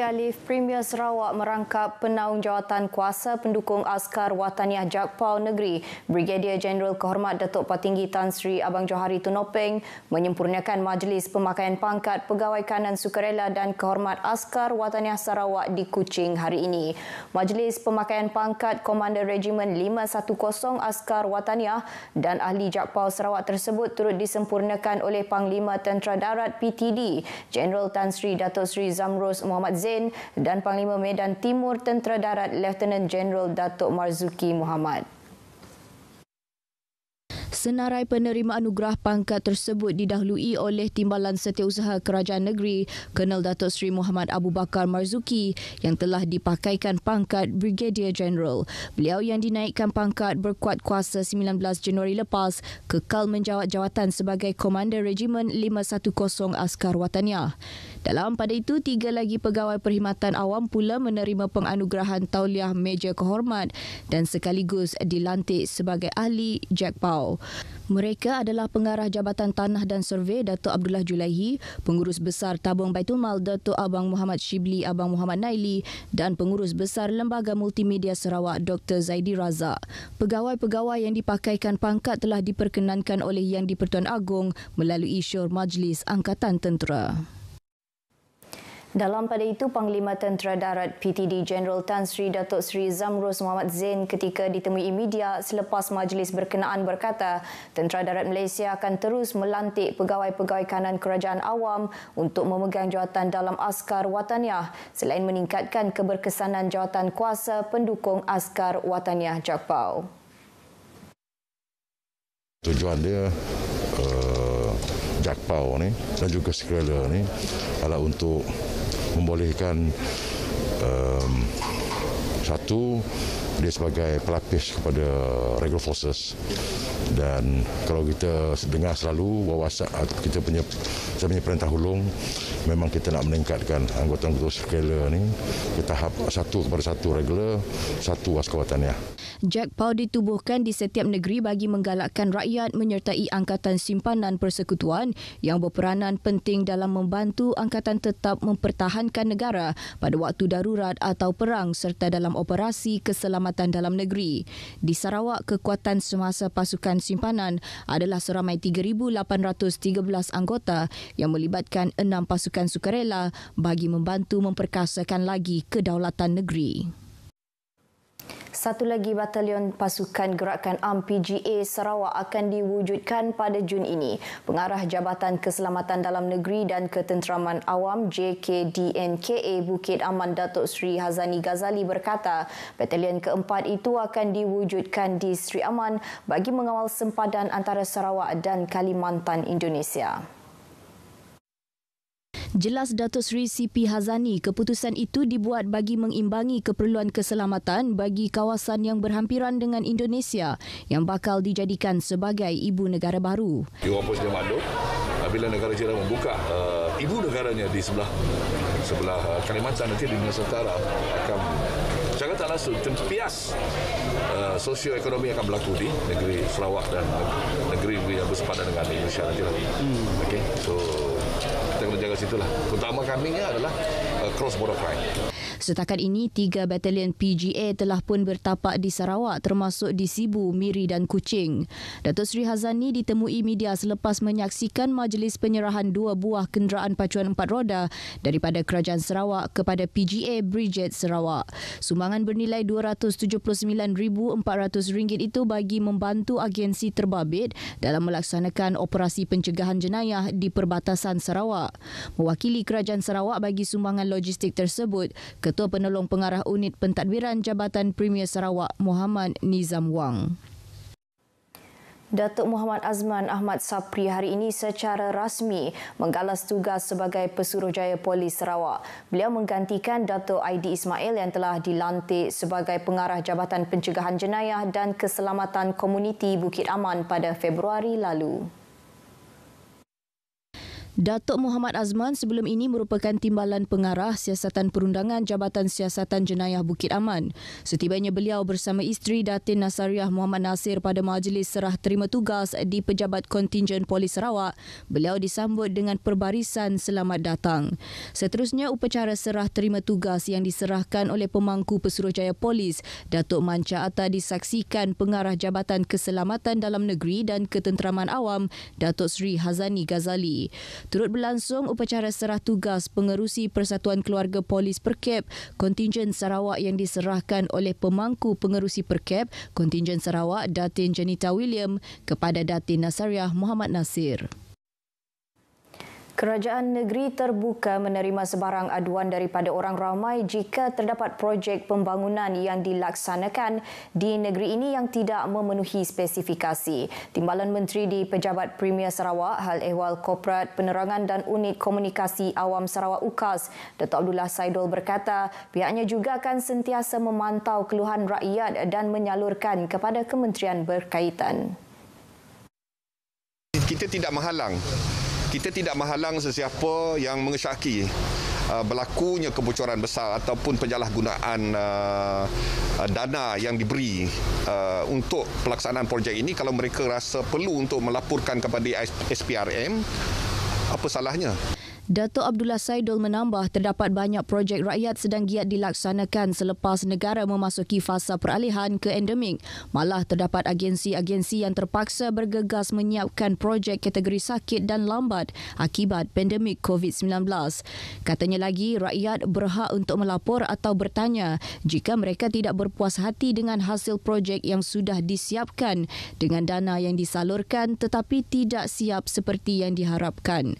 Alif Premier Sarawak merangkap penaung jawatan kuasa pendukung askar Wataniah Jakpau Negeri. Brigadier Jeneral Kehormat Datuk Patinggi Tan Sri Abang Johari Tunopeng menyempurnakan majlis pemakaian pangkat Pegawai Kanan Sukarela dan Kehormat Askar Wataniah Sarawak di Kuching hari ini. Majlis pemakaian pangkat Komander Regimen 510 Askar Wataniah dan Ahli Jakpau Sarawak tersebut turut disempurnakan oleh Panglima Tentera Darat PTD Jeneral Tan Sri Datuk Sri Zamrus Muhammad Zain dan Panglima Medan Timur Tentera Darat Lieutenant General Datuk Marzuki Muhammad. Senarai penerima anugerah pangkat tersebut didahului oleh Timbalan Setiausaha Kerajaan Negeri, Kenal Datuk Seri Muhammad Abu Bakar Marzuki yang telah dipakaikan pangkat Brigadier General. Beliau yang dinaikkan pangkat berkuat kuasa 19 Januari lepas kekal menjawat jawatan sebagai Komander Regimen 510 Askar Wataniah. Dalam pada itu, tiga lagi pegawai perkhidmatan awam pula menerima penganugerahan tauliah meja kehormat dan sekaligus dilantik sebagai ahli Jack Pau. Mereka adalah pengarah Jabatan Tanah dan Survei Datuk Abdullah Julaihi, pengurus besar Tabung Baitul Mal Dato' Abang Muhammad Shibli Abang Muhammad Naili dan pengurus besar Lembaga Multimedia Sarawak Dr. Zaidi Razak. Pegawai-pegawai yang dipakaikan pangkat telah diperkenankan oleh Yang di-Pertuan Agong melalui syur Majlis Angkatan Tentera. Dalam pada itu, Panglima Tentera Darat PTD General Tan Sri Datuk Sri Zamrus Muhammad Zain ketika ditemui media selepas majlis berkenaan berkata, Tentera Darat Malaysia akan terus melantik pegawai-pegawai kanan kerajaan awam untuk memegang jawatan dalam askar wataniah selain meningkatkan keberkesanan jawatan kuasa pendukung askar wataniah Jakpau. Tujuan dia eh, Jakpau ni dan juga Skrela ni adalah untuk membolehkan um, satu dia sebagai pelapis kepada regular forces dan kalau kita dengar selalu bahawa ah, kita punya kita punya perintah hulung memang kita nak meningkatkan anggota-anggota skala ni ke tahap satu kepada satu regular satu waskawatan ya. Jack Paul ditubuhkan di setiap negeri bagi menggalakkan rakyat menyertai angkatan simpanan persekutuan yang berperanan penting dalam membantu angkatan tetap mempertahankan negara pada waktu darurat atau perang serta dalam operasi keselamatan Keselamatan Dalam Negeri. Di Sarawak, kekuatan semasa pasukan simpanan adalah seramai 3,813 anggota yang melibatkan enam pasukan sukarela bagi membantu memperkasakan lagi kedaulatan negeri. Satu lagi batalion pasukan gerakan am PGA Sarawak akan diwujudkan pada Jun ini. Pengarah Jabatan Keselamatan Dalam Negeri dan Ketenteraman Awam JKDNKA Bukit Aman Datuk Sri Hazani Ghazali berkata, batalion keempat itu akan diwujudkan di Sri Aman bagi mengawal sempadan antara Sarawak dan Kalimantan Indonesia. Jelas Dato Sri CP Hazani, keputusan itu dibuat bagi mengimbangi keperluan keselamatan bagi kawasan yang berhampiran dengan Indonesia yang bakal dijadikan sebagai ibu negara baru. Di dia maklum, bila negara jiran membuka uh, ibu negaranya di sebelah sebelah uh, Kalimantan nanti di Nusantara akan Jangan tak langsung tempias uh, eh, ekonomi akan berlaku di negeri Sarawak dan negeri yang bersepadan dengan Indonesia nanti lagi. Hmm. Okay. So, ke situ lah. Terutama kami adalah uh, cross border crime. Setakat ini, tiga batalion PGA telah pun bertapak di Sarawak termasuk di Sibu, Miri dan Kuching. Datuk Sri Hazani ditemui media selepas menyaksikan majlis penyerahan dua buah kenderaan pacuan empat roda daripada Kerajaan Sarawak kepada PGA Bridget Sarawak. Sumbangan bernilai RM279,400 itu bagi membantu agensi terbabit dalam melaksanakan operasi pencegahan jenayah di perbatasan Sarawak. Mewakili Kerajaan Sarawak bagi sumbangan logistik tersebut, Ketua Penolong Pengarah Unit Pentadbiran Jabatan Premier Sarawak Muhammad Nizam Wang. Datuk Muhammad Azman Ahmad Sapri hari ini secara rasmi menggalas tugas sebagai Pesuruhjaya Polis Sarawak. Beliau menggantikan Datuk Aidi Ismail yang telah dilantik sebagai Pengarah Jabatan Pencegahan Jenayah dan Keselamatan Komuniti Bukit Aman pada Februari lalu. Datuk Muhammad Azman sebelum ini merupakan timbalan pengarah siasatan perundangan Jabatan Siasatan Jenayah Bukit Aman. Setibanya beliau bersama isteri Datin Nasariah Muhammad Nasir pada majlis serah terima tugas di Pejabat Kontingen Polis Sarawak, beliau disambut dengan perbarisan selamat datang. Seterusnya upacara serah terima tugas yang diserahkan oleh pemangku Pesuruhjaya Polis, Datuk Manca Atta disaksikan pengarah Jabatan Keselamatan Dalam Negeri dan Ketenteraman Awam, Datuk Sri Hazani Ghazali. Turut berlangsung upacara serah tugas pengerusi Persatuan Keluarga Polis Perkep, kontingen Sarawak yang diserahkan oleh pemangku pengerusi Perkep, kontingen Sarawak Datin Janita William kepada Datin Nasariah Muhammad Nasir. Kerajaan negeri terbuka menerima sebarang aduan daripada orang ramai jika terdapat projek pembangunan yang dilaksanakan di negeri ini yang tidak memenuhi spesifikasi. Timbalan Menteri di Pejabat Premier Sarawak, Hal Ehwal Korporat Penerangan dan Unit Komunikasi Awam Sarawak UKAS, Dato' Abdullah Saidul berkata pihaknya juga akan sentiasa memantau keluhan rakyat dan menyalurkan kepada kementerian berkaitan. Kita tidak menghalang kita tidak menghalang sesiapa yang mengesyaki uh, berlakunya kebocoran besar ataupun penyalahgunaan uh, uh, dana yang diberi untuk pelaksanaan projek ini kalau mereka rasa perlu untuk melaporkan kepada SPRM apa salahnya Dato Abdullah Saidul menambah terdapat banyak projek rakyat sedang giat dilaksanakan selepas negara memasuki fasa peralihan ke endemik. Malah terdapat agensi-agensi yang terpaksa bergegas menyiapkan projek kategori sakit dan lambat akibat pandemik COVID-19. Katanya lagi, rakyat berhak untuk melapor atau bertanya jika mereka tidak berpuas hati dengan hasil projek yang sudah disiapkan dengan dana yang disalurkan tetapi tidak siap seperti yang diharapkan.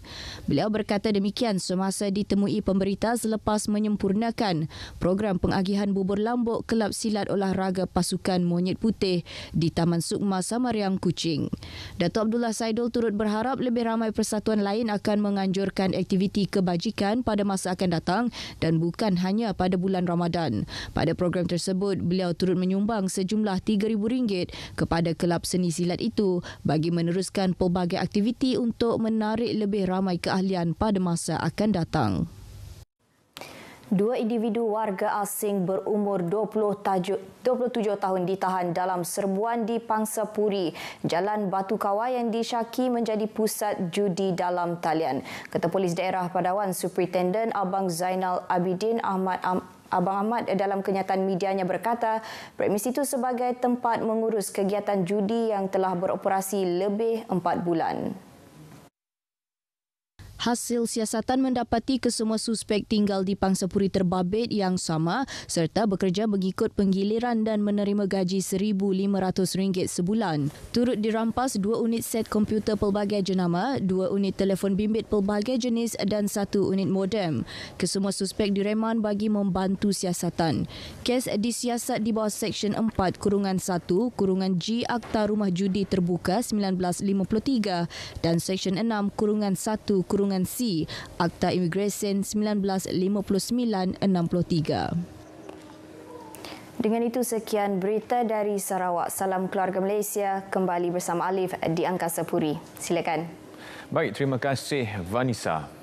Beliau berkata demikian semasa ditemui pemberita selepas menyempurnakan program pengagihan bubur lambuk Kelab Silat Olahraga Pasukan Monyet Putih di Taman Sukma Samariang Kuching. Dato' Abdullah Saidul turut berharap lebih ramai persatuan lain akan menganjurkan aktiviti kebajikan pada masa akan datang dan bukan hanya pada bulan Ramadan. Pada program tersebut, beliau turut menyumbang sejumlah RM3,000 kepada Kelab Seni Silat itu bagi meneruskan pelbagai aktiviti untuk menarik lebih ramai keahlian pada masa akan datang. Dua individu warga asing berumur 27 tahun ditahan dalam serbuan di Pangsa Puri, Jalan Batu Kawai yang disyaki menjadi pusat judi dalam talian. Kata Polis Daerah Padawan Superintendent Abang Zainal Abidin Ahmad Am- Abang Ahmad dalam kenyataan medianya berkata, premis itu sebagai tempat mengurus kegiatan judi yang telah beroperasi lebih 4 bulan. Hasil siasatan mendapati kesemua suspek tinggal di pangsa puri terbabit yang sama serta bekerja mengikut penggiliran dan menerima gaji RM1,500 sebulan. Turut dirampas dua unit set komputer pelbagai jenama, dua unit telefon bimbit pelbagai jenis dan satu unit modem. Kesemua suspek direman bagi membantu siasatan. Kes disiasat di bawah Seksyen 4 Kurungan 1 Kurungan G Akta Rumah Judi Terbuka 1953 dan Seksyen 6 Kurungan 1 Kurungan undang C Akta Imigresen 1959-63. Dengan itu sekian berita dari Sarawak. Salam keluarga Malaysia kembali bersama Alif di Angkasa Puri. Silakan. Baik, terima kasih Vanessa.